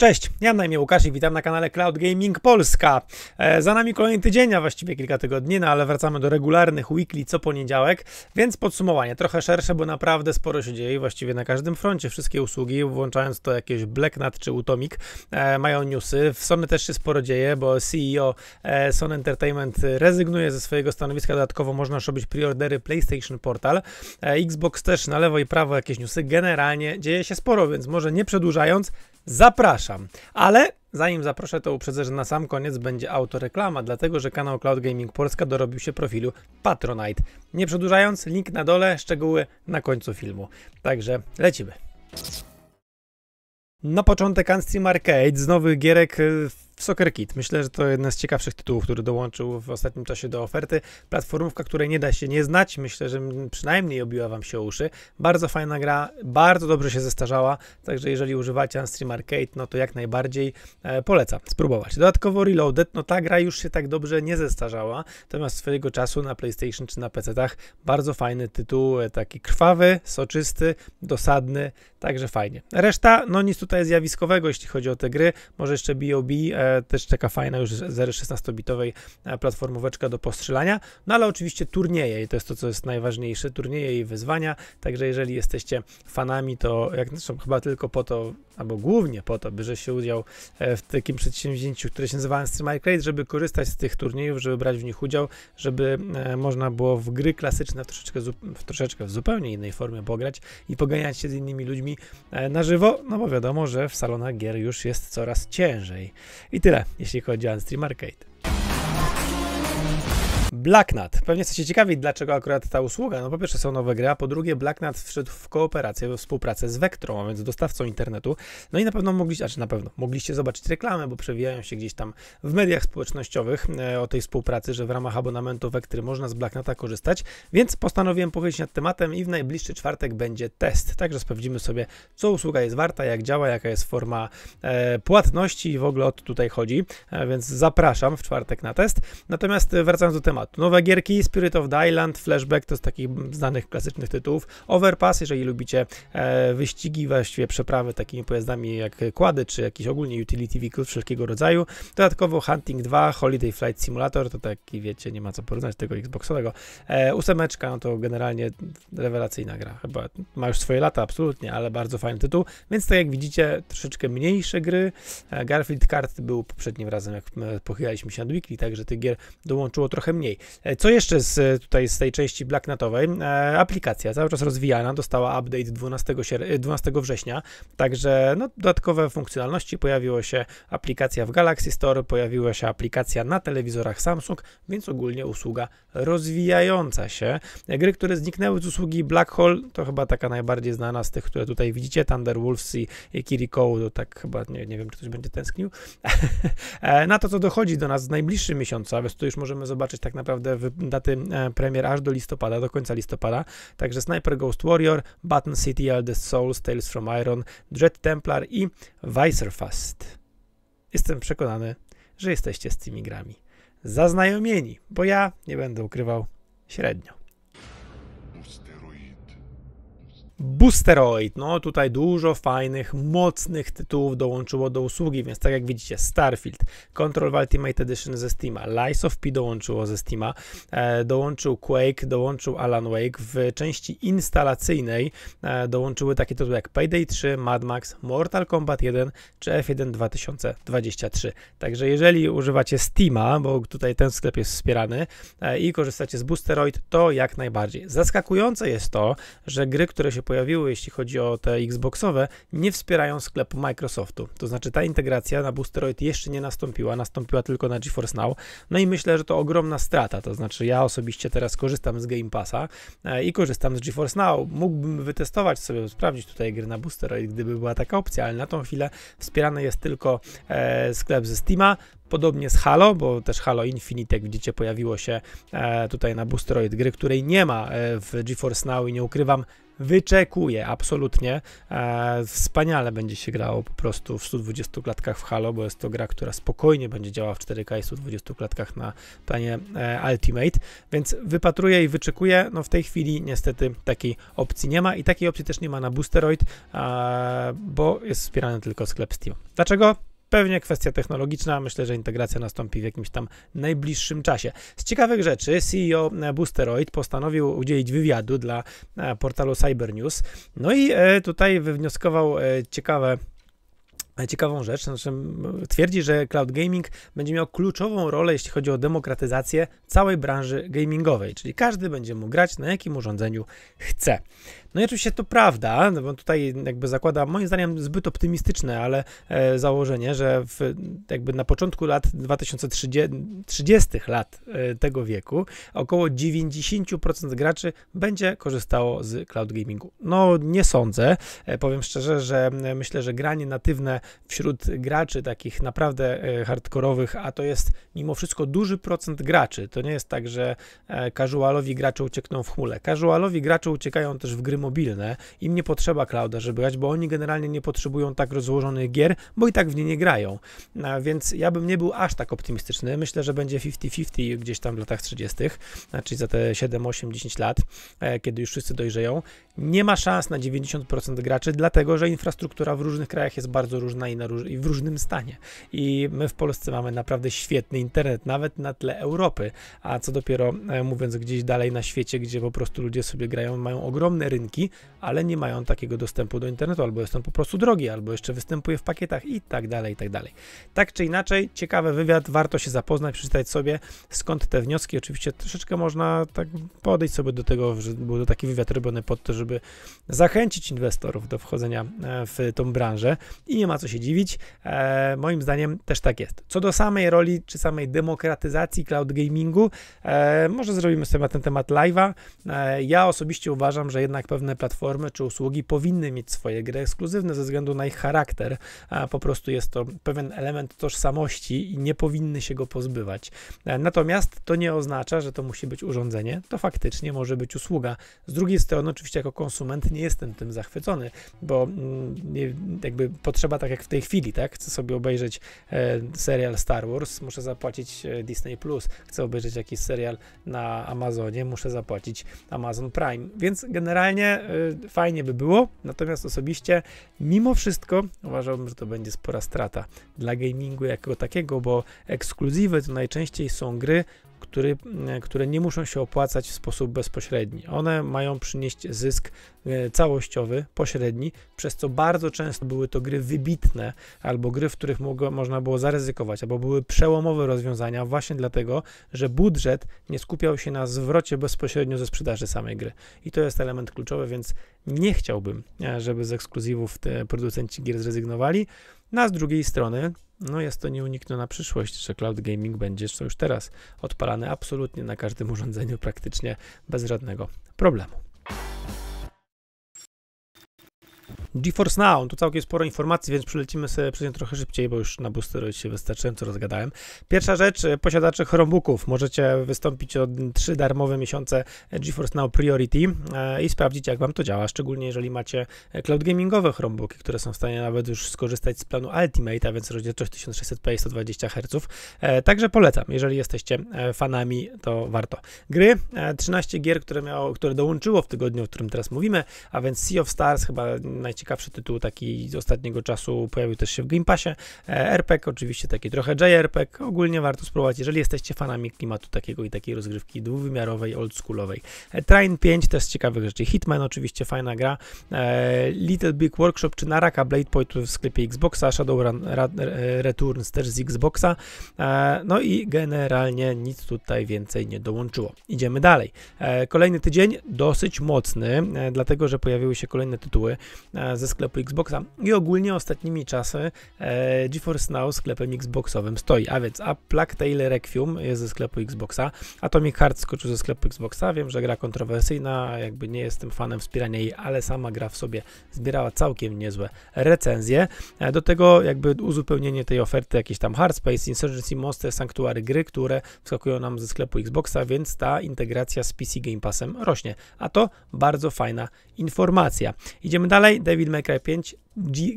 Cześć, ja mam na imię Łukasz i witam na kanale Cloud Gaming Polska. E, za nami kolejny tydzień, a właściwie kilka tygodni, no ale wracamy do regularnych weekly co poniedziałek, więc podsumowanie trochę szersze, bo naprawdę sporo się dzieje właściwie na każdym froncie. Wszystkie usługi, włączając to jakieś Blacknut czy Utomic, e, mają newsy. W Sony też się sporo dzieje, bo CEO e, Sony Entertainment rezygnuje ze swojego stanowiska, dodatkowo można zrobić robić preordery PlayStation Portal. E, Xbox też na lewo i prawo jakieś newsy. Generalnie dzieje się sporo, więc może nie przedłużając, zapraszam zapraszam. Ale zanim zaproszę, to uprzedzę, że na sam koniec będzie autoreklama, dlatego że kanał Cloud Gaming Polska dorobił się profilu Patronite. Nie przedłużając, link na dole, szczegóły na końcu filmu. Także lecimy. Na początek Unstream Arcade z nowych gierek y, Soccer Kit. Myślę, że to jeden z ciekawszych tytułów, który dołączył w ostatnim czasie do oferty. Platformówka, której nie da się nie znać. Myślę, że przynajmniej obiła wam się uszy. Bardzo fajna gra, bardzo dobrze się zestarzała, także jeżeli używacie Unstream Arcade, no to jak najbardziej e, polecam spróbować. Dodatkowo Reloaded, no ta gra już się tak dobrze nie zestarzała, natomiast swojego czasu na PlayStation czy na PC-tach bardzo fajny tytuł, e, taki krwawy, soczysty, dosadny, Także fajnie. Reszta, no nic tutaj zjawiskowego, jeśli chodzi o te gry. Może jeszcze BOB, e, też taka fajna już 0.16-bitowej e, platformóweczka do postrzelania. No ale oczywiście turnieje i to jest to, co jest najważniejsze, turnieje i wyzwania. Także jeżeli jesteście fanami, to jak zresztą chyba tylko po to, albo głównie po to, by że się udział e, w takim przedsięwzięciu, które się nazywa Unstream Minecraft żeby korzystać z tych turniejów, żeby brać w nich udział, żeby e, można było w gry klasyczne w troszeczkę, w troszeczkę w zupełnie innej formie pograć i poganiać się z innymi ludźmi, nimi e, na żywo, no bo wiadomo, że w salonach gier już jest coraz ciężej. I tyle, jeśli chodzi o Unstream Arcade. Blacknut. Pewnie jesteście ciekawi, dlaczego akurat ta usługa. No po pierwsze są nowe gry, a po drugie Blacknut wszedł w kooperację, we współpracę z Vectrom, a więc dostawcą internetu. No i na pewno mogliście, znaczy na pewno, mogliście zobaczyć reklamy, bo przewijają się gdzieś tam w mediach społecznościowych e, o tej współpracy, że w ramach abonamentu Vectry można z Blacknuta korzystać, więc postanowiłem pochylić nad tematem i w najbliższy czwartek będzie test. Także sprawdzimy sobie, co usługa jest warta, jak działa, jaka jest forma e, płatności i w ogóle o to tutaj chodzi, e, więc zapraszam w czwartek na test. Natomiast e, wracając do tematu, tematu. Nowe gierki, Spirit of the Island, Flashback to z takich znanych, klasycznych tytułów. Overpass, jeżeli lubicie e, wyścigi, właściwie przeprawy takimi pojazdami jak kłady, czy jakiś ogólnie utility vehicles wszelkiego rodzaju. Dodatkowo Hunting 2, Holiday Flight Simulator, to taki, wiecie, nie ma co porównać tego Xboxowego. E, ósemeczka, no to generalnie rewelacyjna gra. Chyba ma już swoje lata, absolutnie, ale bardzo fajny tytuł. Więc tak jak widzicie, troszeczkę mniejsze gry. E, Garfield Kart był poprzednim razem, jak e, pochylaliśmy się nad Weekly, także tych gier dołączyło trochę mniej. E, co jeszcze z, e, tutaj z tej części Blacknatowej E, aplikacja cały czas rozwijana, dostała update 12, 12 e, września, także no, dodatkowe funkcjonalności. Pojawiła się aplikacja w Galaxy Store, pojawiła się aplikacja na telewizorach Samsung, więc ogólnie usługa rozwijająca się. Gry, które zniknęły z usługi Black Hole, to chyba taka najbardziej znana z tych, które tutaj widzicie, Thunder Wolves i, Kiriko, to tak chyba, nie, nie wiem, czy ktoś będzie tęsknił. na to, co dochodzi do nas w najbliższym miesiącu, a więc tu już możemy zobaczyć tak naprawdę naprawdę daty e, premier aż do listopada, do końca listopada. Także Sniper Ghost Warrior, Button City, Eldest Souls, Tales from Iron, Dread Templar i Viserfast. Jestem przekonany, że jesteście z tymi grami zaznajomieni, bo ja nie będę ukrywał średnio. Boosteroid, no tutaj dużo fajnych, mocnych tytułów dołączyło do usługi, więc tak jak widzicie Starfield, Control Ultimate Edition ze Steama, Lies of P dołączyło ze Steama, e, dołączył Quake, dołączył Alan Wake, w części instalacyjnej e, dołączyły takie tytuły jak Payday 3, Mad Max, Mortal Kombat 1 czy F1 2023. Także jeżeli używacie Steama, bo tutaj ten sklep jest wspierany e, i korzystacie z Boosteroid, to jak najbardziej. Zaskakujące jest to, że gry, które się pojawiły, jeśli chodzi o te Xboxowe, nie wspierają sklepu Microsoftu. To znaczy ta integracja na Boosteroid jeszcze nie nastąpiła, nastąpiła tylko na GeForce Now. No i myślę, że to ogromna strata. To znaczy ja osobiście teraz korzystam z Game Passa e, i korzystam z GeForce Now. Mógłbym wytestować sobie, sprawdzić tutaj gry na Boosteroid, gdyby była taka opcja, ale na tą chwilę wspierany jest tylko e, sklep ze Steama, Podobnie z Halo, bo też Halo Infinite, jak widzicie, pojawiło się e, tutaj na Boosteroid, gry, której nie ma e, w GeForce Now i nie ukrywam, wyczekuję absolutnie. E, wspaniale będzie się grało po prostu w 120 klatkach w Halo, bo jest to gra, która spokojnie będzie działała w 4K i 120 klatkach na planie e, Ultimate, więc wypatruję i wyczekuję. No w tej chwili niestety takiej opcji nie ma i takiej opcji też nie ma na Boosteroid, e, bo jest wspierany tylko sklep Steam. Dlaczego? Pewnie kwestia technologiczna, myślę, że integracja nastąpi w jakimś tam najbliższym czasie. Z ciekawych rzeczy CEO Boosteroid postanowił udzielić wywiadu dla e, portalu Cyber News. No i e, tutaj wywnioskował e, ciekawe ciekawą rzecz. Znaczy, twierdzi, że cloud gaming będzie miał kluczową rolę, jeśli chodzi o demokratyzację całej branży gamingowej, czyli każdy będzie mógł grać na jakim urządzeniu chce. No i oczywiście to prawda, no bo tutaj jakby zakłada, moim zdaniem zbyt optymistyczne, ale e, założenie, że w, jakby na początku lat 2030 tych lat e, tego wieku około 90% graczy będzie korzystało z cloud gamingu. No nie sądzę, e, powiem szczerze, że e, myślę, że granie natywne wśród graczy takich naprawdę e, hardkorowych, a to jest mimo wszystko duży procent graczy, to nie jest tak, że e, casualowi gracze uciekną w chmurę. Casualowi gracze uciekają też w gry mobilne, im nie potrzeba clouda, żeby grać, bo oni generalnie nie potrzebują tak rozłożonych gier, bo i tak w nie nie grają. A więc ja bym nie był aż tak optymistyczny. Myślę, że będzie 50-50 gdzieś tam w latach 30., czyli znaczy za te 7, 8, 10 lat, e, kiedy już wszyscy dojrzeją. Nie ma szans na 90% graczy, dlatego że infrastruktura w różnych krajach jest bardzo różna i, róż i w różnym stanie. I my w Polsce mamy naprawdę świetny internet, nawet na tle Europy, a co dopiero e, mówiąc gdzieś dalej na świecie, gdzie po prostu ludzie sobie grają, mają ogromne rynki ale nie mają takiego dostępu do internetu, albo jest on po prostu drogi, albo jeszcze występuje w pakietach i tak dalej, i tak dalej. Tak czy inaczej, ciekawy wywiad, warto się zapoznać, przeczytać sobie skąd te wnioski. Oczywiście troszeczkę można tak podejść sobie do tego, że był to taki wywiad robiony pod to, żeby zachęcić inwestorów do wchodzenia e, w tą branżę i nie ma co się dziwić. E, moim zdaniem też tak jest. Co do samej roli, czy samej demokratyzacji cloud gamingu, e, może zrobimy sobie na ten temat live'a. E, ja osobiście uważam, że jednak pewne pewne platformy czy usługi powinny mieć swoje gry ekskluzywne ze względu na ich charakter, a po prostu jest to pewien element tożsamości i nie powinny się go pozbywać. E, natomiast to nie oznacza, że to musi być urządzenie, to faktycznie może być usługa. Z drugiej strony, oczywiście, jako konsument nie jestem tym zachwycony, bo mm, jakby potrzeba tak jak w tej chwili, tak? Chcę sobie obejrzeć e, serial Star Wars, muszę zapłacić e, Disney Plus, chcę obejrzeć jakiś serial na Amazonie, muszę zapłacić Amazon Prime. Więc generalnie Y, fajnie, by było, natomiast osobiście mimo wszystko uważałbym, że to będzie spora strata dla gamingu jako takiego, bo ekskluzywy to najczęściej są gry, który, e, które nie muszą się opłacać w sposób bezpośredni. One mają przynieść zysk e, całościowy, pośredni, przez co bardzo często były to gry wybitne albo gry, w których mogło, można było zaryzykować, albo były przełomowe rozwiązania właśnie dlatego, że budżet nie skupiał się na zwrocie bezpośrednio ze sprzedaży samej gry. I to jest element kluczowy, więc nie chciałbym, e, żeby z ekskluzywów te producenci gier zrezygnowali. Na no, z drugiej strony no jest to nieunikniona przyszłość, że cloud gaming będzie już teraz odpalany absolutnie na każdym urządzeniu praktycznie bez żadnego problemu. GeForce Now, tu całkiem sporo informacji, więc przelecimy sobie przez trochę szybciej, bo już na booster się wystarczająco co rozgadałem. Pierwsza rzecz, e, posiadacze Chromebooków, możecie wystąpić o trzy darmowe miesiące GeForce Now Priority e, i sprawdzić, jak wam to działa, szczególnie jeżeli macie e, cloud gamingowe Chromebooki, które są w stanie nawet już skorzystać z planu Ultimate, a więc rozdzielczość 1600p i 120 Hz. Także polecam, jeżeli jesteście fanami, to warto. Gry, 13 gier, które, miało, które dołączyło w tygodniu, o którym teraz mówimy, a więc Sea of Stars, chyba najciekawsze ciekawszy tytuł taki z ostatniego czasu pojawił też się w Game Passie. E, RPG, oczywiście taki trochę JRPG. Ogólnie warto spróbować, jeżeli jesteście fanami klimatu takiego i takiej rozgrywki dwuwymiarowej, oldschoolowej. E, Train 5 też z ciekawych rzeczy. Hitman oczywiście fajna gra. E, Little Big Workshop czy Naraka Blade Point w sklepie Xboxa. shadow Returns też z Xboxa. No i generalnie nic tutaj więcej nie dołączyło. Idziemy dalej. Kolejny tydzień dosyć mocny, dlatego że pojawiły się kolejne tytuły ze sklepu Xboxa. I ogólnie ostatnimi czasy e, GeForce Now sklepem Xboxowym stoi, a więc a Plague Tale Requiem jest ze sklepu Xboxa, Atomic Heart skoczył ze sklepu Xboxa, wiem, że gra kontrowersyjna, jakby nie jestem fanem wspierania jej, ale sama gra w sobie zbierała całkiem niezłe recenzje. E, do tego jakby uzupełnienie tej oferty jakieś tam Hard Space, Insurgency Monster, Sanktuary gry, które wskakują nam ze sklepu Xboxa, więc ta integracja z PC Game Passem rośnie, a to bardzo fajna informacja. Idziemy dalej, David Devil May Cry 5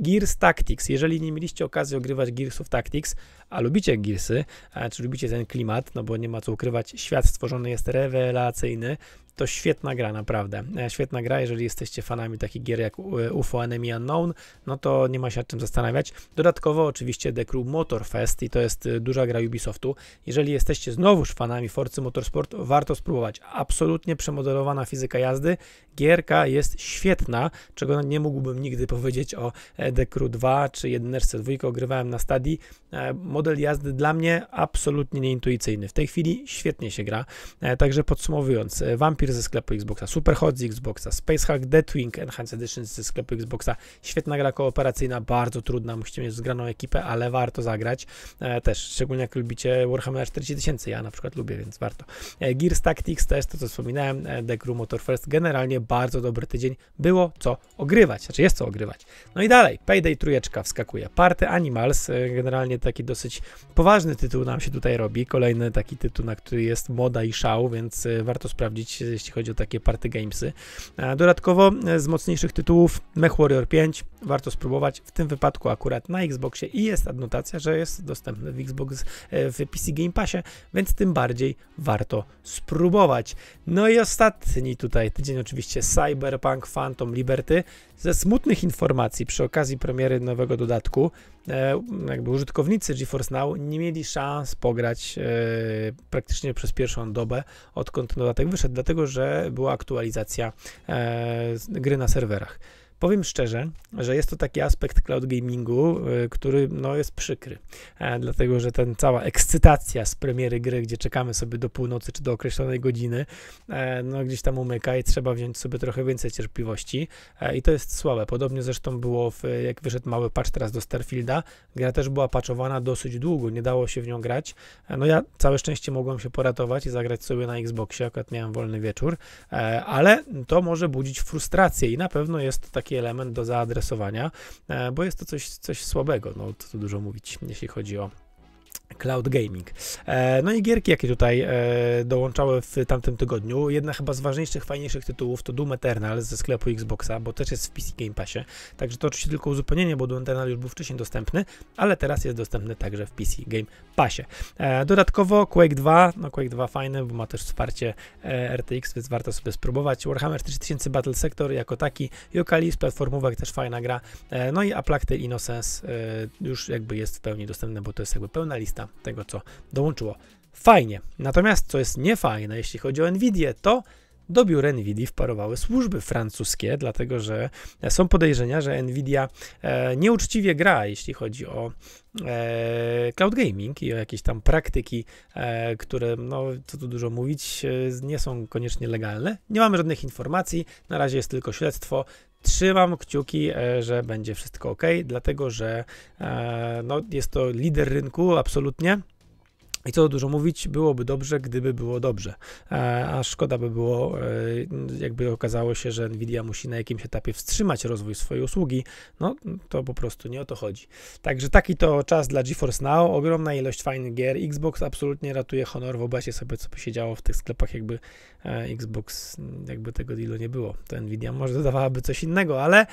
Gears Tactics. Jeżeli nie mieliście okazji ogrywać Gearsów Tactics, a lubicie Gearsy, a czy lubicie ten klimat, no bo nie ma co ukrywać, świat stworzony jest rewelacyjny, to świetna gra, naprawdę. E, świetna gra, jeżeli jesteście fanami takich gier jak e, UFO Enemy Unknown, no to nie ma się nad czym zastanawiać. Dodatkowo oczywiście The Crew Motorfest i to jest e, duża gra Ubisoftu. Jeżeli jesteście znowuż fanami Forcy Motorsport, warto spróbować. Absolutnie przemodelowana fizyka jazdy. Gierka jest świetna, czego nie mógłbym nigdy powiedzieć o Decru 2 czy 11C2 ogrywałem na stadii. E, model jazdy dla mnie absolutnie nieintuicyjny. W tej chwili świetnie się gra. E, także podsumowując, e, Vampir ze sklepu Xboxa, Superhot z Xboxa, Spacehack Deathwing Enhanced Edition ze sklepu Xboxa. Świetna gra kooperacyjna, bardzo trudna, musicie mieć zgraną ekipę, ale warto zagrać. Też, szczególnie jak lubicie Warhammer 4000, ja na przykład lubię, więc warto. Gears Tactics też, to co wspominałem, Decru Motor First, generalnie bardzo dobry tydzień. Było co ogrywać, znaczy jest co ogrywać. No i dalej, Payday trójeczka wskakuje. Party Animals, e, generalnie taki dosyć poważny tytuł nam się tutaj robi. Kolejny taki tytuł, na który jest moda i szał, więc e, warto sprawdzić, jeśli chodzi o takie party gamesy. Dodatkowo e, z mocniejszych tytułów Mech Warrior 5 warto spróbować. W tym wypadku akurat na Xboxie i jest adnotacja, że jest dostępny w Xbox w PC Game Passie, więc tym bardziej warto spróbować. No i ostatni tutaj tydzień oczywiście Cyberpunk Phantom Liberty. Ze smutnych informacji przy okazji premiery nowego dodatku, e, jakby użytkownicy GeForce Now nie mieli szans pograć e, praktycznie przez pierwszą dobę, odkąd dodatek wyszedł, dlatego że była aktualizacja e, gry na serwerach. Powiem szczerze, że jest to taki aspekt cloud gamingu, y, który no, jest przykry, e, dlatego że ten cała ekscytacja z premiery gry, gdzie czekamy sobie do północy czy do określonej godziny, e, no, gdzieś tam umyka i trzeba wziąć sobie trochę więcej cierpliwości e, i to jest słabe. Podobnie zresztą było, w, jak wyszedł mały patch teraz do Starfielda, gra też była patchowana dosyć długo, nie dało się w nią grać. No ja całe szczęście mogłem się poratować i zagrać sobie na Xboxie, akurat miałem wolny wieczór, ale to może budzić frustrację i na pewno jest to taki element do zaadresowania, e, bo jest to coś, coś słabego, no to dużo mówić, jeśli chodzi o Cloud Gaming. E, no i gierki, jakie tutaj e, dołączały w tamtym tygodniu. Jedna chyba z ważniejszych, fajniejszych tytułów to Doom Eternal ze sklepu Xboxa, bo też jest w PC Game Passie. Także to oczywiście tylko uzupełnienie, bo Doom Eternal już był wcześniej dostępny, ale teraz jest dostępny także w PC Game Passie. E, dodatkowo Quake 2, no Quake 2 fajne, bo ma też wsparcie RTX, więc warto sobie spróbować. Warhammer 3000 Battle Sector jako taki, Yokalis, platformówek też fajna gra. No i A Plague Innocence już jakby jest w pełni dostępne, bo to jest jakby pełna lista tego, co dołączyło. Fajnie. Natomiast, co jest niefajne, jeśli chodzi o Nvidię, to do biur Nvidia wparowały służby francuskie, dlatego że są podejrzenia, że Nvidia e, nieuczciwie gra, jeśli chodzi o e, cloud gaming i o jakieś tam praktyki, e, które, no co tu dużo mówić, e, nie są koniecznie legalne. Nie mamy żadnych informacji, na razie jest tylko śledztwo, Trzymam kciuki, e, że będzie wszystko ok, dlatego że e, no, jest to lider rynku, absolutnie. I co dużo mówić, byłoby dobrze, gdyby było dobrze. E, a szkoda by było, e, jakby okazało się, że Nvidia musi na jakimś etapie wstrzymać rozwój swojej usługi. No to po prostu nie o to chodzi. Także taki to czas dla GeForce Now. Ogromna ilość fajnych gier. Xbox absolutnie ratuje honor. Wyobraźcie sobie, co by się działo w tych sklepach, jakby e, Xbox, jakby tego dealu nie było. To Nvidia może dodawałaby coś innego, ale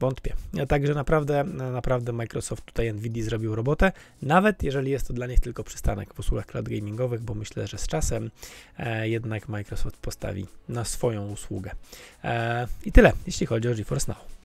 Wątpię. Także naprawdę, naprawdę Microsoft tutaj NVIDIA zrobił robotę, nawet jeżeli jest to dla nich tylko przystanek w usługach cloud gamingowych, bo myślę, że z czasem e, jednak Microsoft postawi na swoją usługę. E, I tyle, jeśli chodzi o GeForce Now.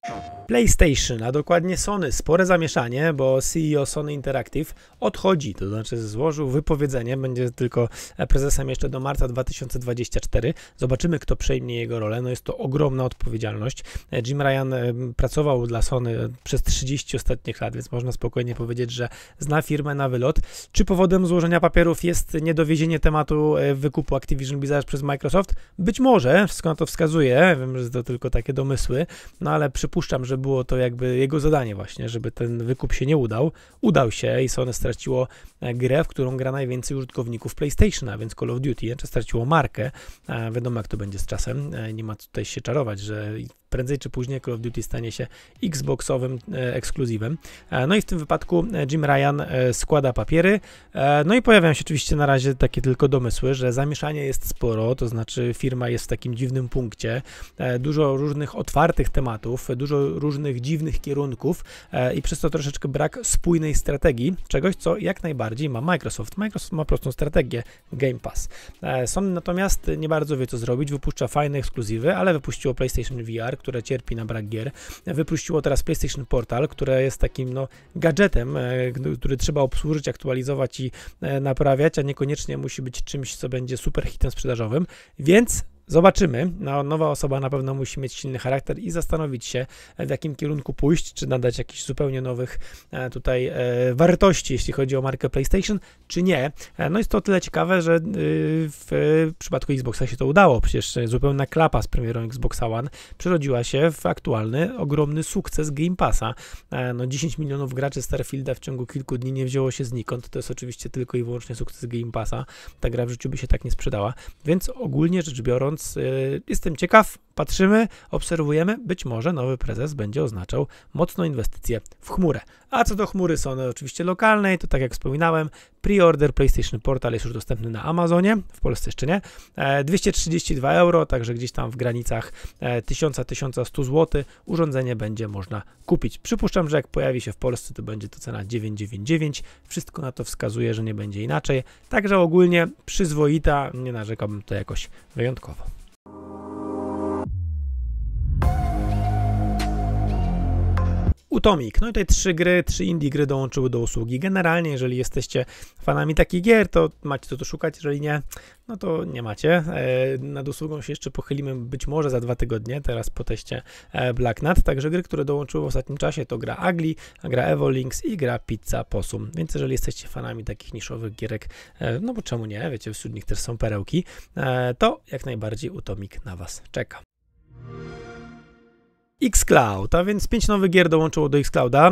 PlayStation, a dokładnie Sony, spore zamieszanie, bo CEO Sony Interactive odchodzi, to znaczy złożył wypowiedzenie, będzie tylko e, prezesem jeszcze do marca 2024. Zobaczymy, kto przejmie jego rolę. No jest to ogromna odpowiedzialność. E, Jim Ryan e, pracował dla Sony przez 30 ostatnich lat, więc można spokojnie powiedzieć, że zna firmę na wylot. Czy powodem złożenia papierów jest niedowiezienie tematu wykupu Activision Blizzard przez Microsoft? Być może, skąd to wskazuje, wiem, że to tylko takie domysły, no ale przy przypuszczam, że było to jakby jego zadanie właśnie, żeby ten wykup się nie udał. Udał się i Sony straciło e, grę, w którą gra najwięcej użytkowników a więc Call of Duty straciło markę. E, wiadomo jak to będzie z czasem, e, nie ma tutaj się czarować, że prędzej czy później Call of Duty stanie się Xboxowym e, ekskluzywem. E, no i w tym wypadku e, Jim Ryan składa papiery. No i pojawiają się oczywiście na razie takie tylko domysły, że zamieszanie jest sporo, to znaczy firma jest w takim dziwnym punkcie, dużo różnych otwartych tematów, dużo różnych dziwnych kierunków i przez to troszeczkę brak spójnej strategii, czegoś co jak najbardziej ma Microsoft. Microsoft ma prostą strategię Game Pass. Sony natomiast nie bardzo wie co zrobić, wypuszcza fajne ekskluzywy, ale wypuściło PlayStation VR, która cierpi na brak gier. Wypuściło teraz PlayStation Portal, które jest takim no, gadżetem, e, który trzeba obsłużyć, aktualizować i e, naprawiać, a niekoniecznie musi być czymś, co będzie super hitem sprzedażowym. Więc Zobaczymy. No, nowa osoba na pewno musi mieć silny charakter i zastanowić się, e, w jakim kierunku pójść, czy nadać jakichś zupełnie nowych e, tutaj e, wartości, jeśli chodzi o markę PlayStation, czy nie. No jest to tyle ciekawe, że y, w przypadku Xboxa się to udało. Przecież zupełna klapa z premierą Xboxa One przerodziła się w aktualny, ogromny sukces Game Passa. No 10 milionów graczy Starfielda w ciągu kilku dni nie wzięło się znikąd. To jest oczywiście tylko i wyłącznie sukces Game Passa. Ta gra w życiu by się tak nie sprzedała. Więc ogólnie rzecz biorąc, więc y, jestem ciekaw, Patrzymy, obserwujemy, być może nowy prezes będzie oznaczał mocno inwestycje w chmurę. A co do chmury, są one oczywiście lokalnej, to tak jak wspominałem, pre-order PlayStation Portal jest już dostępny na Amazonie, w Polsce jeszcze nie, 232 e, euro, także gdzieś tam w granicach 1000-1100 e, zł urządzenie będzie można kupić. Przypuszczam, że jak pojawi się w Polsce, to będzie to cena 999, wszystko na to wskazuje, że nie będzie inaczej, także ogólnie przyzwoita, nie narzekałbym to jakoś wyjątkowo. Utomik. No i tutaj trzy gry, trzy indie gry dołączyły do usługi. Generalnie, jeżeli jesteście fanami takich gier, to macie co tu szukać, jeżeli nie, no to nie macie. E, nad usługą się jeszcze pochylimy być może za dwa tygodnie, teraz po teście e, Black Nut. Także gry, które dołączyły w ostatnim czasie to gra Agli, gra Evolinks i gra Pizza Possum. Więc jeżeli jesteście fanami takich niszowych gierek, e, no bo czemu nie, wiecie, wśród nich też są perełki, to jak najbardziej Utomik na Was czeka xCloud, a więc pięć nowych gier dołączyło do xClouda e,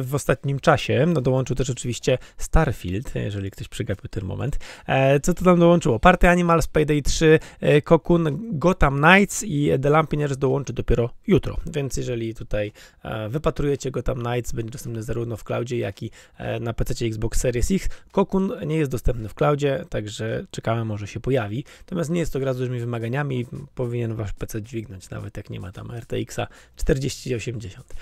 w ostatnim czasie. No dołączył też oczywiście Starfield, jeżeli ktoś przegapił ten moment. E, co to tam dołączyło? Party Animals, Payday 3, e, Cocoon, Gotham Knights i The Lampiners dołączy dopiero jutro. Więc jeżeli tutaj wypatrujecie Gotham Knights, będzie dostępny zarówno w cloudzie, jak i na PC Xbox Series X. Cocoon nie jest dostępny w cloudzie, także czekamy, może się pojawi. Natomiast nie jest to gra z dużymi wymaganiami, powinien wasz PC dźwignąć, nawet jak nie ma tam RTX-a 40 i 80.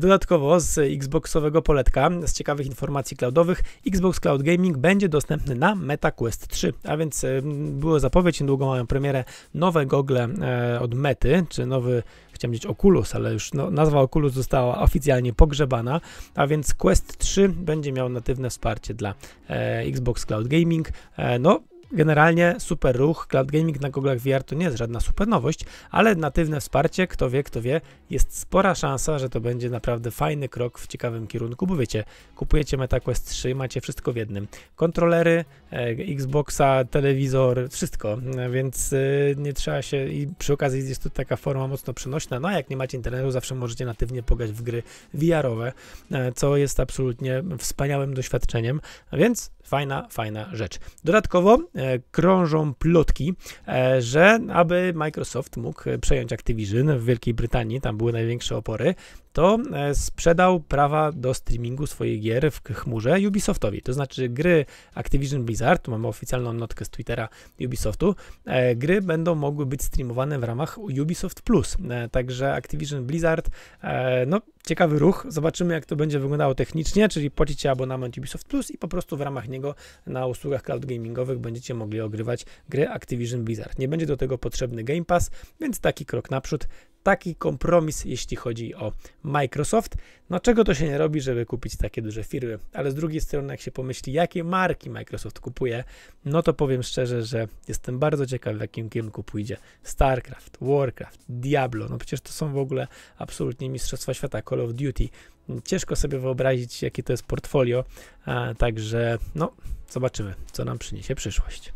Dodatkowo z Xboxowego poletka, z ciekawych informacji cloudowych, Xbox Cloud Gaming będzie dostępny na MetaQuest 3, a więc e, była zapowiedź, niedługo mają premierę nowe gogle e, od Mety, czy nowy chciałem powiedzieć Oculus, ale już no, nazwa Oculus została oficjalnie pogrzebana, a więc Quest 3 będzie miał natywne wsparcie dla e, Xbox Cloud Gaming. no, Generalnie super ruch, cloud gaming na goglach VR to nie jest żadna super nowość, ale natywne wsparcie, kto wie, kto wie, jest spora szansa, że to będzie naprawdę fajny krok w ciekawym kierunku, bo wiecie, kupujecie MetaQuest 3, macie wszystko w jednym. Kontrolery, e, Xboxa, telewizor, wszystko, e, więc y, nie trzeba się i przy okazji jest to taka forma mocno przenośna, no a jak nie macie internetu, zawsze możecie natywnie pograć w gry VR-owe, e, co jest absolutnie wspaniałym doświadczeniem, więc fajna, fajna rzecz. Dodatkowo e, E, krążą plotki, e, że aby Microsoft mógł przejąć Activision w Wielkiej Brytanii, tam były największe opory, to e, sprzedał prawa do streamingu swojej gier w chmurze Ubisoftowi. To znaczy gry Activision Blizzard, tu mamy oficjalną notkę z Twittera Ubisoftu, e, gry będą mogły być streamowane w ramach Ubisoft Plus. E, także Activision Blizzard, no ciekawy ruch, zobaczymy jak to będzie wyglądało technicznie, czyli płacicie abonament Ubisoft Plus i po prostu w ramach niego na usługach cloud gamingowych będziecie mogli ogrywać gry Activision Blizzard. Nie będzie do tego potrzebny Game Pass, więc taki krok naprzód taki kompromis, jeśli chodzi o Microsoft. No czego to się nie robi, żeby kupić takie duże firmy? Ale z drugiej strony, jak się pomyśli, jakie marki Microsoft kupuje, no to powiem szczerze, że jestem bardzo ciekaw, w jakim kierunku pójdzie StarCraft, Warcraft, Diablo. No przecież to są w ogóle absolutnie mistrzostwa świata, Call of Duty. Ciężko sobie wyobrazić, jakie to jest portfolio, a, także no, zobaczymy, co nam przyniesie przyszłość.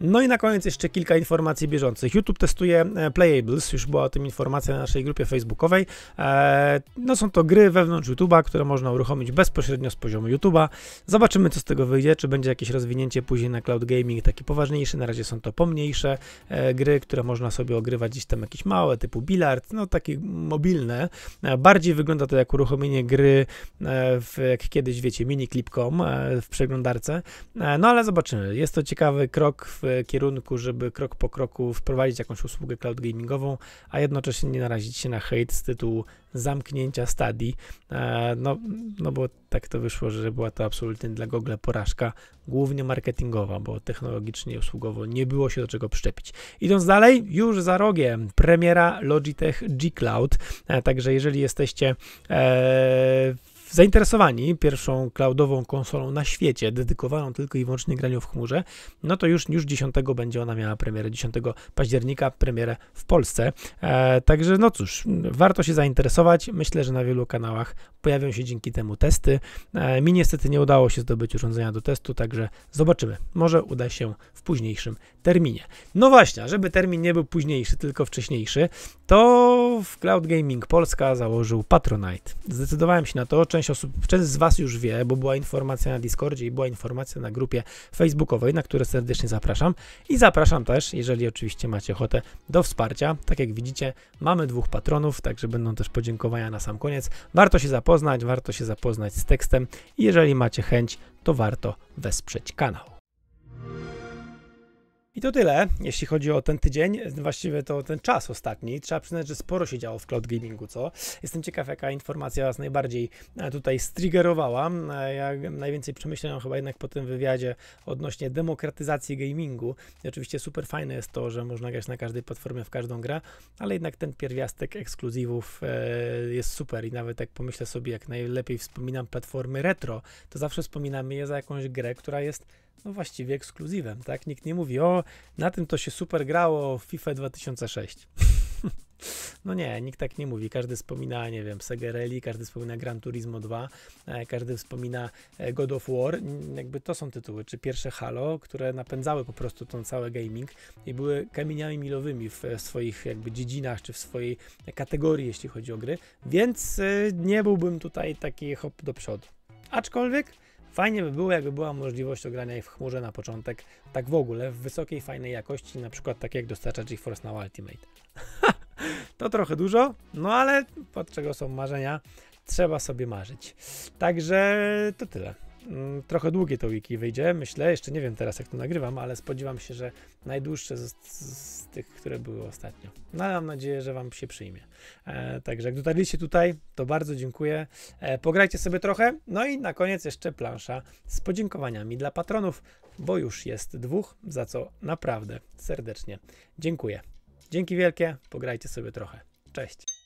No i na koniec jeszcze kilka informacji bieżących. YouTube testuje e, Playables, już była o tym informacja na naszej grupie facebookowej. E, no są to gry wewnątrz YouTube'a, które można uruchomić bezpośrednio z poziomu YouTube'a. Zobaczymy co z tego wyjdzie, czy będzie jakieś rozwinięcie później na cloud gaming takie poważniejsze. Na razie są to pomniejsze e, gry, które można sobie ogrywać gdzieś tam jakieś małe, typu bilard, no takie mobilne. Bardziej wygląda to jak uruchomienie gry w, jak kiedyś wiecie, miniklip.com w przeglądarce. No ale zobaczymy. Jest to ciekawy krok w kierunku, żeby krok po kroku wprowadzić jakąś usługę cloud gamingową, a jednocześnie nie narazić się na hejt z tytułu zamknięcia stadii. E, no, no bo tak to wyszło, że była to absolutnie dla Google porażka, głównie marketingowa, bo technologicznie i usługowo nie było się do czego przyczepić. Idąc dalej, już za rogiem premiera Logitech G Cloud. E, także jeżeli jesteście w e, zainteresowani pierwszą cloudową konsolą na świecie, dedykowaną tylko i wyłącznie graniu w chmurze, no to już, już 10 będzie ona miała premierę, 10 października premierę w Polsce. E, także no cóż, warto się zainteresować. Myślę, że na wielu kanałach pojawią się dzięki temu testy. E, mi niestety nie udało się zdobyć urządzenia do testu, także zobaczymy. Może uda się w późniejszym terminie. No właśnie, żeby termin nie był późniejszy, tylko wcześniejszy, to w Cloud Gaming Polska założył Patronite. Zdecydowałem się na to, część część osób, część z Was już wie, bo była informacja na Discordzie i była informacja na grupie facebookowej, na które serdecznie zapraszam. I zapraszam też, jeżeli oczywiście macie ochotę, do wsparcia. Tak jak widzicie, mamy dwóch patronów, także będą też podziękowania na sam koniec. Warto się zapoznać, warto się zapoznać z tekstem. Jeżeli macie chęć, to warto wesprzeć kanał. I to tyle, jeśli chodzi o ten tydzień, właściwie to ten czas ostatni. Trzeba przyznać, że sporo się działo w cloud gamingu, co? Jestem ciekaw, jaka informacja Was najbardziej e, tutaj striggerowała. E, ja najwięcej przemyślałem chyba jednak po tym wywiadzie odnośnie demokratyzacji gamingu. I oczywiście super fajne jest to, że można grać na każdej platformie, w każdą grę, ale jednak ten pierwiastek ekskluzywów e, jest super i nawet jak pomyślę sobie, jak najlepiej wspominam platformy retro, to zawsze wspominamy je za jakąś grę, która jest no właściwie ekskluzywem, tak? Nikt nie mówi, o, na tym to się super grało w FIFA 2006. No nie, nikt tak nie mówi. Każdy wspomina, nie wiem, Segarelli, każdy wspomina Gran Turismo 2, e, każdy wspomina e, God of War. Jakby to są tytuły, czy pierwsze Halo, które napędzały po prostu ten cały gaming i były kamieniami milowymi w e, swoich jakby dziedzinach, czy w swojej kategorii, jeśli chodzi o gry. Więc nie byłbym tutaj taki hop do przodu. Aczkolwiek Fajnie by było, jakby była możliwość ogrania jej w chmurze na początek, tak w ogóle, w wysokiej, fajnej jakości, na przykład tak jak dostarcza GeForce Now Ultimate. to trochę dużo, no ale pod czego są marzenia, trzeba sobie marzyć. Także to tyle. Mm, trochę długie to wiki wyjdzie, myślę, jeszcze nie wiem teraz jak to nagrywam, ale spodziewam się, że najdłuższe z, z tych, które były ostatnio. No, mam nadzieję, że wam się przyjmie. E, także jak dotarliście tutaj, to bardzo dziękuję. E, pograjcie sobie trochę, no i na koniec jeszcze plansza z podziękowaniami dla patronów, bo już jest dwóch, za co naprawdę serdecznie dziękuję. Dzięki wielkie, pograjcie sobie trochę. Cześć!